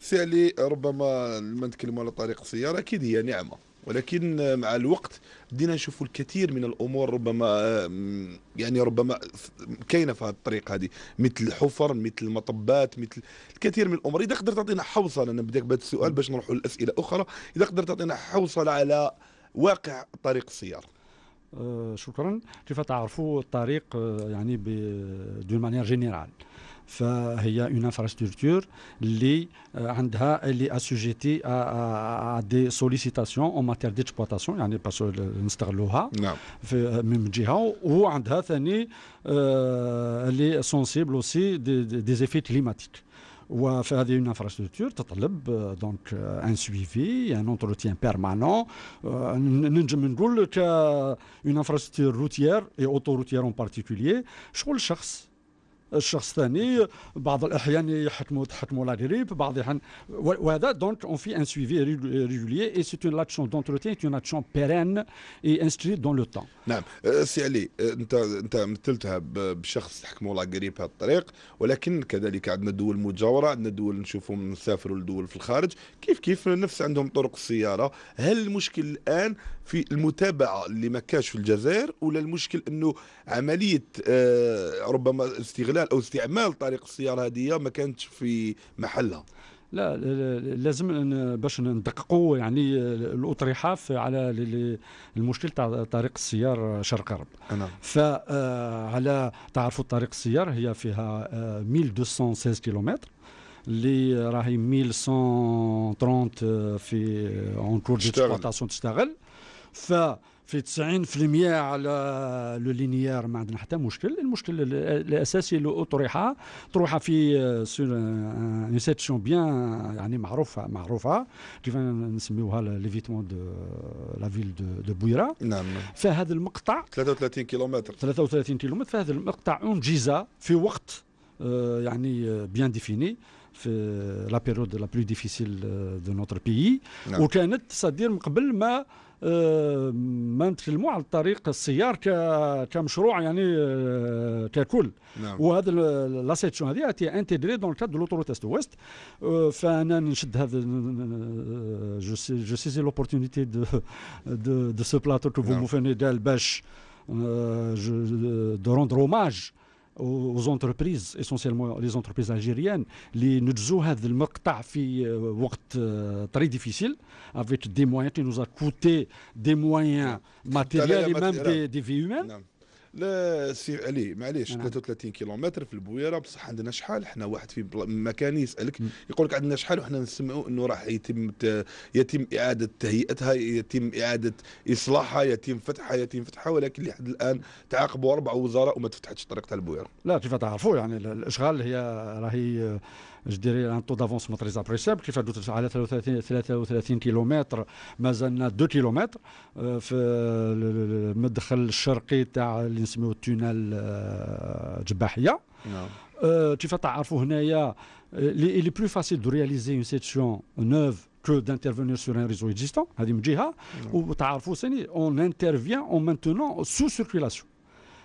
سالي ربما لما نتكلموا على طريق السياره اكيد هي نعمه ولكن مع الوقت بدينا نشوفوا الكثير من الامور ربما يعني ربما كاينه في هذه الطريق هذه مثل الحفر مثل المطبات مثل الكثير من الامور اذا قدرت تعطينا حوصله انا بديك بهذا السؤال باش نروحوا لاسئله اخرى اذا قدرت تعطينا حوصله على واقع طريق السياره أه، شكرا كيف تعرفوا الطريق آه، يعني دون مانيير جينيرال il y a une infrastructure, qui euh, est assujettie à des sollicitations en matière d'exploitation, y en a pas sur l'instaloha, euh, même déjà, ou euh, elle est sensible aussi des effets climatiques. a une infrastructure, qui demande donc un suivi, un entretien permanent. dire qu'une infrastructure routière et autoroutière en particulier, je الشخص الثاني بعض الاحيان يحكموا تحكموا لا غريب بعض الاحيان وهذا دونك اون في ان سويفي ريجولي اي سيت اون لاكسيون دونتروتيان اون اكسيون بيرين اي انستري دون لو طون نعم أه، سي علي أه، انت انت مثلتها بشخص تحكموا لا غريب هذا الطريق ولكن كذلك عندنا دول مجاوره عندنا دول نشوفهم نسافروا لدول في الخارج كيف كيف نفس عندهم طرق السياره هل المشكل الان في المتابعه اللي ما كاش في الجزائر ولا المشكل انه عمليه آه، ربما استغلال او استعمال طريق السياره هذه ما كانتش في محلها لا لازم باش ندققوا يعني آه، الاطرحه على المشكل تاع طريق السيار شرق غرب نعم. فعلى آه، تعرفوا طريق السيار هي فيها 1216 كيلومتر اللي راهي 1130 في اون كور ديكسبلوطاسيون تشتغل ففي 90% على لو لينيير ما عندنا حتى مشكل المشكل الاساسي اللي اطرح طرح في اون سيتيون بيان يعني معروفه معروفه كيف نسميوها ليفيتمون دو لا فيل دو بويرا نعم فهذا المقطع 33 كيلومتر 33 كيلومتر فهذا المقطع انجز في وقت آه، يعني بيان آه، ديفيني Euh, la période la plus difficile euh, de notre pays. On à a été intégrée dans le cadre de l'autoroute Ouest. Je saisis l'opportunité de ce plateau que vous me venez d'Albèche de rendre hommage aux entreprises essentiellement les entreprises algériennes les نجزوا هذا euh, euh, très difficile avec des moyens qui nous a coûté des moyens matériels et même des vies humaines لا سي علي معليش 33 نعم. كيلومتر في البويره بصح عندنا شحال حنا واحد في مكان يسالك يقول لك عندنا شحال وحنا نسمعوا انه راح يتم يتم اعاده تهيئتها يتم اعاده اصلاحها يتم فتحها يتم فتحها ولكن لحد الان تعاقبوا اربع وزراء وما تفتحتش طريق تاع البويره لا كيف تعرفوا يعني الاشغال هي راهي je dirais un taux d'avancement très appréciable qui fait de 33 km مازلنا 2 كيلومتر في المدخل الشرقي le اللي نسميو تونيل جباحيه كيف تعرفوا il est plus facile de réaliser une section neuve que d'intervenir sur un réseau existant à on intervient en maintenant sous circulation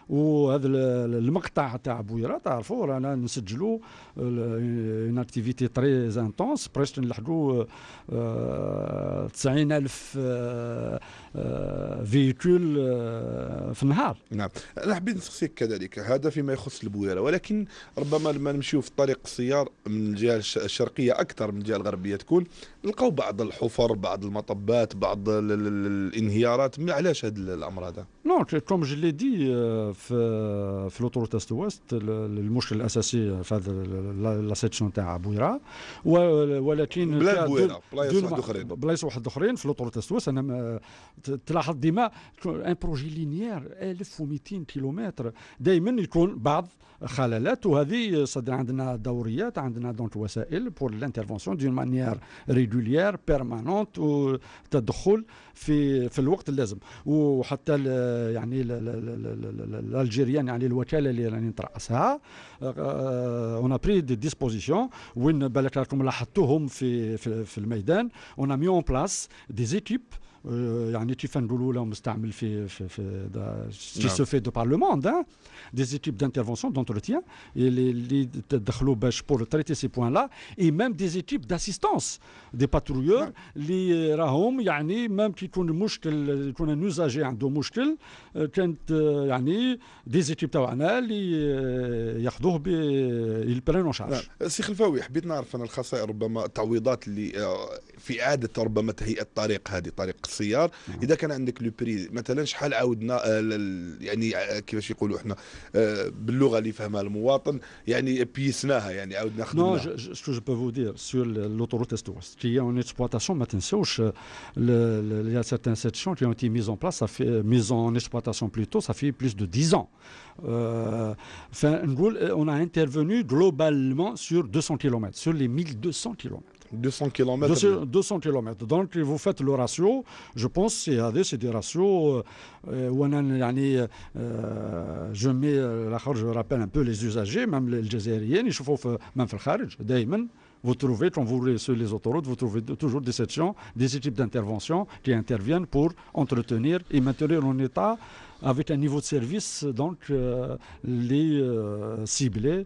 وهذا المقطع تاع بويره تعرفوا رانا نسجلوا اون اكتيفيتي تري انتونس برشت نلحقوا 90000 فيكول في النهار نعم انا حبيت نسقسيك كذلك هذا فيما يخص البويره ولكن ربما لما نمشيو في طريق السيار من الجهه الشرقيه اكثر من الجهه الغربيه تكون نلقاو بعض الحفر بعض المطبات بعض الانهيارات علاش هذا الامر هذا؟ نو كوم جو لي دي في في تاست ويست المشكل الاساسي في هذا لا سيكسيون تاع بويره ولكن بلا بويره بلايص واحد اخرين بلايص واحد اخرين في تاست ويست انا تلاحظ ديما ان بروجي لينيير 1200 كيلومتر دائما يكون بعض خلالات وهذه صدر عندنا دوريات عندنا دونك وسائل بور لانترفونسيون دون مانيير ريغوليير بيرمانونت وتدخل في في الوقت اللازم وحتى يعني الالجيريان يعني الوكاله اللي راني نترأسها اون بري دي ديسبوزيسيون وين بالك راكم لاحظتوهم في في, الميدان اون ميون بلاس دي زيكيب يعني تيفان بولولا مستعمل في في في سي سو في دو بار لو موند دي زيتيب دانترفونسيون d'entretien اللي تدخلوا باش بور تريتي سي بوان لا اي ميم دي زيتيب داسيستونس دي باترويور اللي راهم يعني ميم كي يكون مشكل يكون نوزاجي عنده مشكل كانت يعني دي زيتيب تاعنا اللي ياخذوه بي يل شارج سي خلفاوي حبيت نعرف انا الخسائر ربما التعويضات اللي في اعاده ربما تهيئه الطريق هذه طريق السيار مم. نعم. اذا كان عندك لو بري مثلا شحال عاودنا آه، يعني آه، كيفاش يقولوا احنا آه، باللغه اللي فهمها المواطن يعني بيسناها يعني عاودنا خدمناها نو جو جو بو دير سور لوتوروت است اون كي هي اون اكسبلوطاسيون ما تنساوش لي سيرتان سيتشون كي اون تي ميز اون بلاس في ميز اون اكسبلوطاسيون بلوتو صافي بلوس دو 10 ans فنقول اون ا انترفوني جلوبالمون سور 200 كيلومتر سور لي 1200 كيلومتر 200 km 200, km. Donc, vous faites le ratio. Je pense que c'est des ratios euh, euh, où euh, je mets, rappelle un peu les usagers, même les aériens, ils même vous trouvez, quand vous sur les autoroutes, vous trouvez toujours des sections, des équipes d'intervention qui interviennent pour entretenir et maintenir en état avec un niveau de service donc les ciblés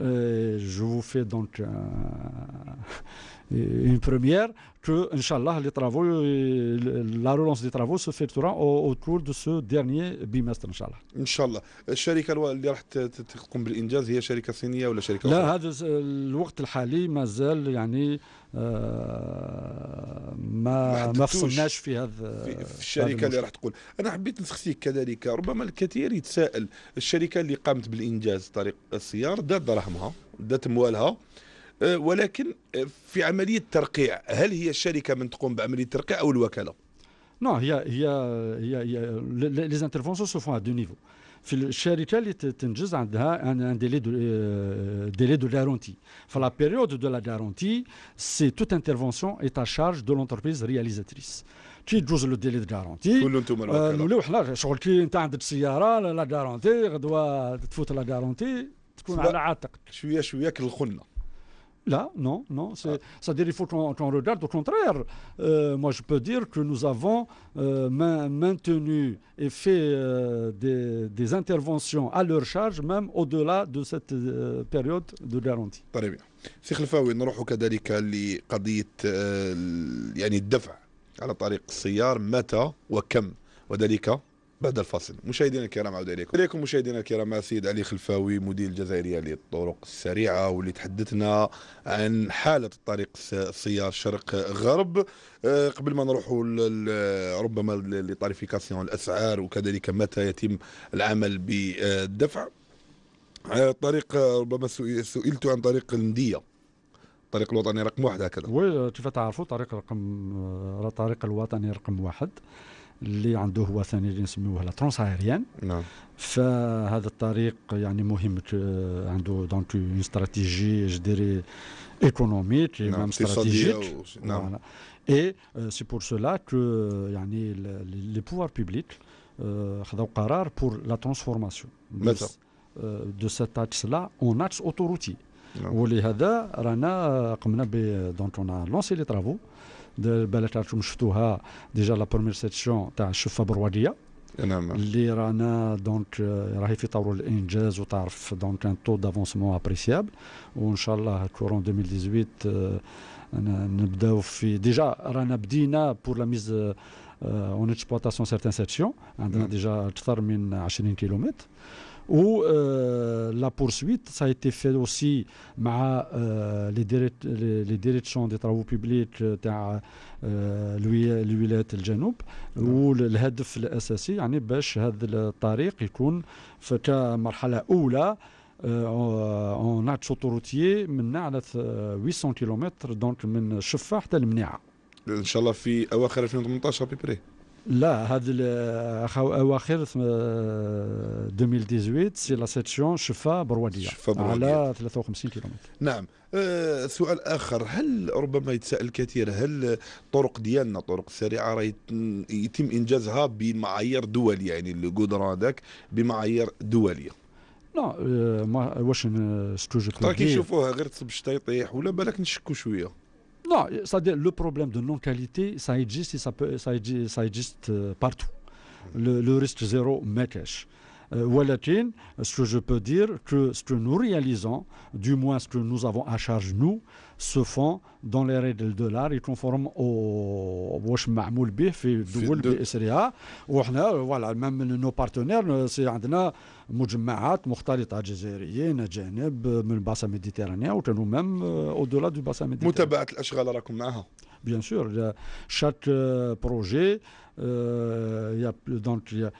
Euh, je vous fais donc Euh, une première que, Inch'Allah, les travaux, euh, la relance des travaux se fera autour de ce dernier bimestre, Inch'Allah. Inch'Allah. الشركة euh, اللي راح تقوم بالإنجاز هي شركة صينية ولا شركة لا هذا الوقت الحالي مازال يعني آه، ما ما فصلناش في هذا في, في الشركه اللي راح تقول انا حبيت نسخسيك كذلك ربما الكثير يتساءل الشركه اللي قامت بالانجاز طريق السيار دات دراهمها دات موالها أه، ولكن أه، في عمليه ترقيع هل هي الشركه من تقوم بعمليه ترقيع او الوكاله نو هي هي هي لي زانترفونسيون سو il دو نيفو في الشركه اللي تنجز عندها ان ديلي دو ديلي دو غارونتي لا بيريود دو لا غارونتي سي توت انترفونسيون اي تا شارج دو لونتربريز رياليزاتريس كي تجوز لو ديلي دو غارونتي كلو انتم نوليو حنا شغل كي انت عندك سياره لا غارونتي غدوه تفوت لا غارونتي تكون على عاتقك شويه شويه كالخنه Là, non, non. C'est-à-dire qu'il faut qu'on regarde. Au contraire, euh, moi je peux dire que nous avons euh, maintenu et fait euh, des, interventions à leur charge, même au-delà de cette période de garantie. Très bien. شيخ الفاوي نروح كذلك لقضية يعني الدفع على طريق السيار متى وكم وذلك بعد الفاصل مشاهدينا الكرام عودة إليكم إليكم مشاهدينا الكرام السيد علي خلفاوي مدير الجزائرية للطرق السريعة واللي تحدثنا عن حالة الطريق السيار شرق غرب آه، قبل ما نروحوا ربما لطاريفيكاسيون الأسعار وكذلك متى يتم العمل بالدفع الطريق آه، ربما سئلت عن طريق المدية الطريق الوطني رقم واحد هكذا وي كيف تعرفوا طريق رقم الطريق آه، الوطني رقم واحد Les عنده هو une stratégie économique et stratégique euh, c'est pour cela que les pouvoirs publics ont euh, pour la transformation euh, de, cet axe-là en axe autoroutier on a lancé les travaux بالك راكم شفتوها ديجا لا بروميير سيكسيون تاع الشفه برواديه نعم اللي رانا دونك راهي في طور الانجاز وتعرف دونك ان تو دافونسمون ابريسيابل وان شاء الله كورون 2018 آه، نبداو في ديجا رانا بدينا بور لا ميز اون اكسبلوطاسيون سيرتان سيكسيون عندنا نعم. ديجا اكثر من 20 كيلومتر و لا بورسويت سا ايتي في été fait aussi par euh, les, les, les, directions الولايات الجنوب والهدف الاساسي يعني باش هذا الطريق يكون كمرحله اولى اون اتش اوتوروتيي من على 800 كيلومتر دونك من الشفه حتى المنيعه ان شاء الله في اواخر 2018 بيبري لا هذا اواخر 2018 سي لا سيتسيون شفا برواديه على 53 كيلومتر نعم أه سؤال اخر هل ربما يتساءل كثير هل الطرق ديالنا الطرق السريعه راه يتم انجازها بمعايير دوليه يعني القدره هذاك بمعايير دوليه لا أه، ما واش سي توجور راك يشوفوها غير تصب الشتا يطيح ولا بالك نشكو شويه Non, c'est-à-dire le problème de non-qualité, ça existe, et ça, ça existe, ça euh, existe partout. Le, risque zéro, Mekesh. Euh, Walatine, ce que je peux dire, que ce que nous réalisons, du moins ce que nous avons à charge, nous, se font dans les règles de l'art et conformes au معمول به euh, voilà, même nos partenaires c'est مجمعات مختلطة جزائريين أجانب من الباسا ميديتيرانيا وكانوا ميم أو دولا دو باسا ميديتيرانيا متابعة الأشغال راكم معها Bien sûr, chaque euh, projet, euh, y a, donc il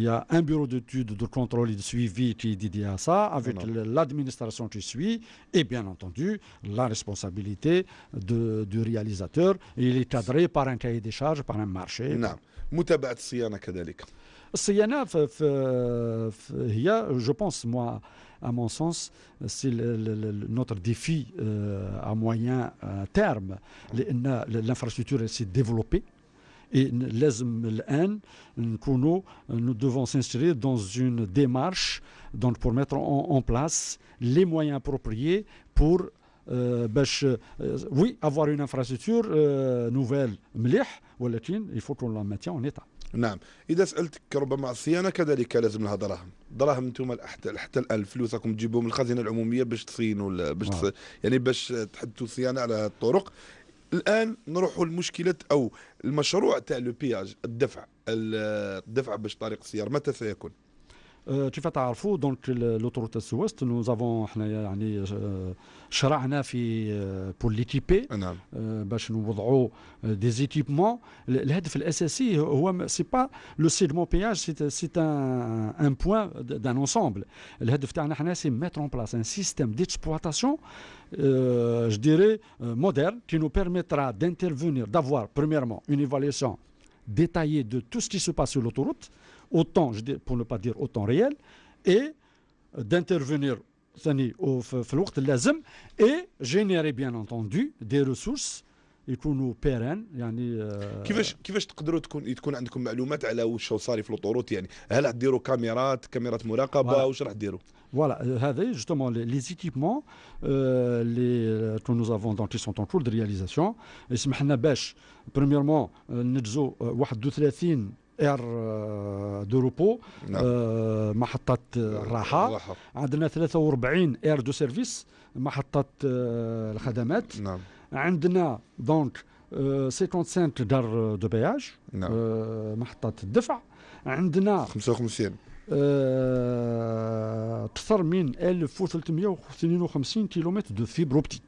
y a un bureau d'études, de contrôle et de suivi qui est dédié à ça, avec l'administration qui suit, et bien entendu, la responsabilité de, du réalisateur. Il est cadré par un cahier des charges, par un marché. Non. Il في y a, je pense, à mon sens, c'est notre défi euh, à moyen euh, terme. L'infrastructure s'est développée. Et nous devons s'inscrire dans une démarche donc pour mettre en, place les moyens appropriés pour euh, oui avoir une infrastructure nouvelle mais il faut qu'on la maintienne en état نعم اذا سالتك ربما الصيانه كذلك لازم لها دراهم دراهم انتم حتى حتى الان فلوسكم راكم من الخزينه العموميه باش تصينوا باش نعم. تص... يعني باش تحدثوا صيانه على الطرق الان نروحوا لمشكله او المشروع تاع لو بياج الدفع الدفع باش طريق السياره متى سيكون؟ tu vas t'arrêter, donc l'autoroute ouest nous avons euh, pour l'équiper, nous avons des équipements. la SSI, ce pas le segment péage, c'est un, point d'un ensemble. L'ADF, c'est mettre en place un système d'exploitation, je dirais, moderne, qui nous permettra d'intervenir, d'avoir, premièrement, une évaluation détaillée de tout ce qui se passe sur l'autoroute autant pour ne pas dire autant réel et d'intervenir, c'est-à-dire au flouhut l'azm et générer bien entendu des ressources qui que nous peren, Comment à dire Qu'est-ce que vous êtes capables de faire Il y a des informations sur les autoroutes. Est-ce qu'il y a des caméras, des caméras de surveillance Voilà. Il y a justement les équipements euh, euh, que nous avons dont ils sont en cours de réalisation. Et si je peux le préciser, premièrement, euh, nous avons deux ou اير آه، دو روبو نعم. آه، محطات الراحه آه، عندنا 43 اير دو سيرفيس محطات الخدمات نعم. عندنا دونك 55 دار دو بياج نعم. محطات الدفع عندنا 55 اكثر من 1352 كيلومتر دو فيبر اوبتيك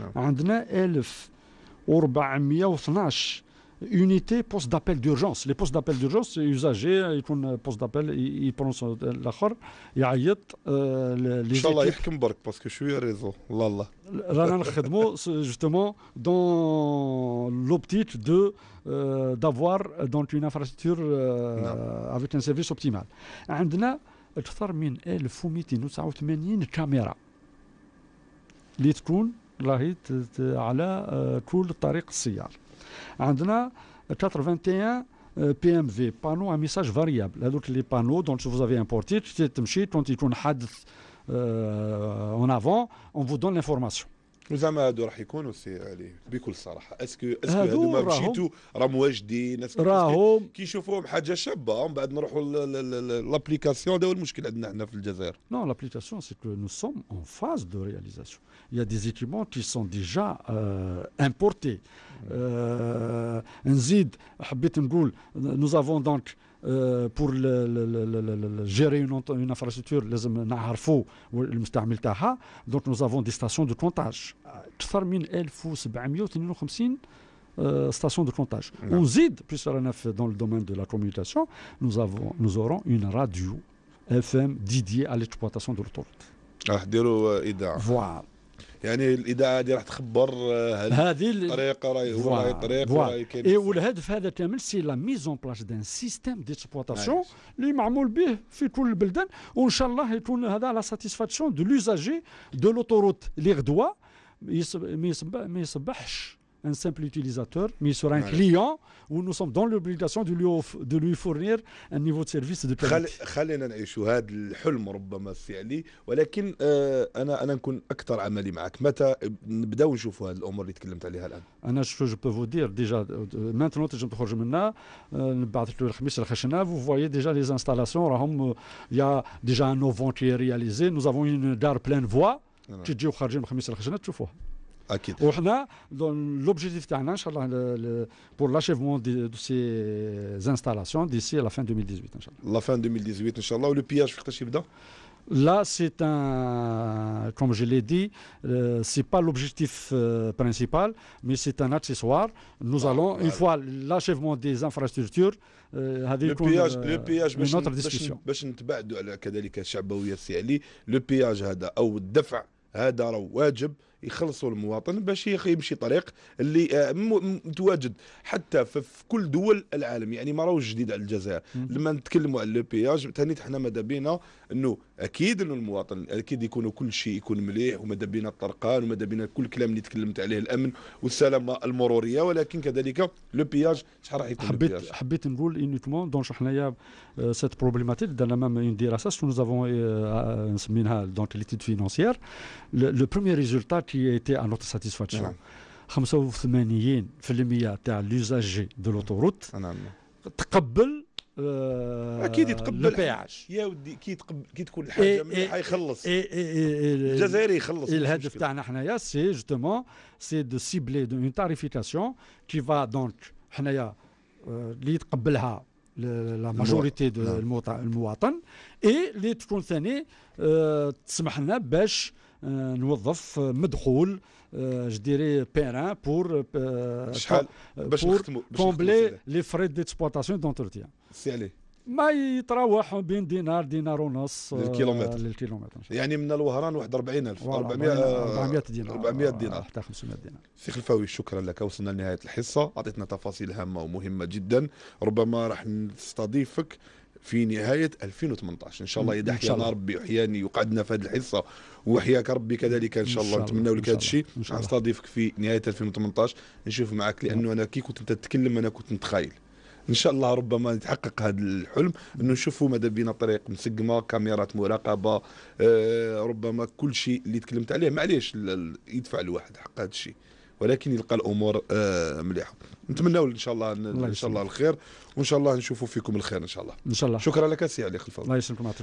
نعم. عندنا 1412 unité poste d'appel d'urgence. Les postes d'appel d'urgence, c'est usagers, euh, ils font un euh, poste d'appel, ils prennent y a aillent les gens. barque, parce que je suis à réseau. La Ranan Khedmo, c'est justement dans l'optique de. Euh, d'avoir donc une infrastructure avec un service optimal. عندنا اكثر من 1289 كاميرا اللي تكون راهي على كل طريق caméra. عندنا 81 PMV panneaux à message variable les panneaux dont vous avez importé quand ils en avant on vous donne l'information زعما هادو راح يكونوا سي علي بكل صراحه اسكو اسكو هادو ما مشيتو راهم واجدين اسكو راهم كي يشوفوهم حاجه شابه ومن بعد نروحوا لابليكاسيون هذا هو المشكل عندنا حنا في الجزائر نو لابليكاسيون سي كو نو سوم اون فاز دو رياليزاسيون يا دي زيكيمون كي سون ديجا امبورتي نزيد حبيت نقول نو افون دونك Euh, pour le, gérer une, infrastructure, les le taha. Donc nous avons des stations de comptage. Euh, station de comptage. On zide, nef dans le domaine de la communication, nous, avons, nous aurons une radio FM dédiée à l'exploitation de l'autoroute. Ah, euh, voilà. يعني الاذاعه هذه راح تخبر آه، هذه الطريقه راهي هو راهي الطريق راهي اي والهدف هذا كامل سي لا ميزون بلاج دان سيستيم ديكسبلوطاسيون اللي معمول به في كل البلدان وان شاء الله يكون هذا لا ساتيسفاكسيون دو لوزاجي دو لوتوروت اللي غدوه ما يصبحش un simple utilisateur, mais il sera un client où nous sommes dans l'obligation de, lui fournir un niveau de service de qualité. Je peux vous dire déjà, euh، euh، maintenant je suis euh، vous voyez déjà les installations, il y a déjà un nouveau qui est réalisé, nous avons une gare pleine voie, tu dis au Khadjim Khamis al-Khashana, tu vois. On a l'objectif pour تاعنا de ces installations 2018 La fin 2018 le Là, c'est un, comme je l'ai dit, ce euh, c'est pas l'objectif euh, principal, mais c'est un accessoire. Nous ah, allons, une fois l'achèvement des infrastructures, euh, le péage, le يخلصوا المواطن باش يمشي طريق اللي آه، متواجد حتى في كل دول العالم يعني ما راهوش جديد على الجزائر لما نتكلموا على لو بياج ثاني حنا ماذا بينا انه اكيد انه المواطن اكيد يكون كل شيء يكون مليح وماذا بينا الطرقان وماذا بينا كل الكلام اللي تكلمت عليه الامن والسلامه المروريه ولكن كذلك لو بياج شحال راح يكون حبيت حبيت نقول انيكمون دونك حنايا سيت بروبليماتيك درنا مام اون دراسه سو نوز افون دونك ليتيد فينونسيير لو بروميير ريزولتا كي ايتي ان نوتر ساتيسفاكسيون 85% تاع لوزاجي دو لوتوروت تقبل اكيد آه، يتقبل البيعش يا ودي كي يتقبل كي تكون الحاجه إيه، مليحه إيه، يخلص إيه، الجزائري يخلص الهدف تاعنا حنايا سي جوستومون سي دو سيبلي دو اون تاريفيكاسيون كي فا دونك حنايا آه، اللي يتقبلها لا ماجوريتي المواطن نعم. اي اللي تكون ثاني آه، تسمح لنا باش نوظف مدخول جديري بيران بور شحال باش نختموا باش كومبلي لي فري ديكسبلوطاسيون دونترتيان سي علي ما يتراوح بين دينار دينار ونص آه، للكيلومتر للكيلومتر يعني من الوهران واحد 40000 400 400 دينار 400 آه، دينار حتى 500 دينار سي خلفاوي شكرا لك وصلنا لنهايه الحصه اعطيتنا تفاصيل هامه ومهمه جدا ربما راح نستضيفك في نهاية 2018 إن شاء الله إذا حيانا ربي وحياني وقعدنا في هذه الحصة وحياك ربي كذلك إن شاء الله نتمنى لك هذا الشيء نستضيفك في نهاية 2018 نشوف معك لأنه نعم. أنا كي كنت تتكلم أنا كنت متخايل ان شاء الله ربما يتحقق هذا الحلم انه نشوفوا ماذا بينا طريق مسقمه كاميرات مراقبه آه ربما كل شيء اللي تكلمت عليه معليش يدفع الواحد حق هذا الشيء ولكن يلقى الامور آه مليحه نتمنوا ان شاء الله ان شاء الله الخير وان شاء الله نشوفوا فيكم الخير ان شاء الله ان شاء الله شكرا لك سي علي خلف الله يسلمك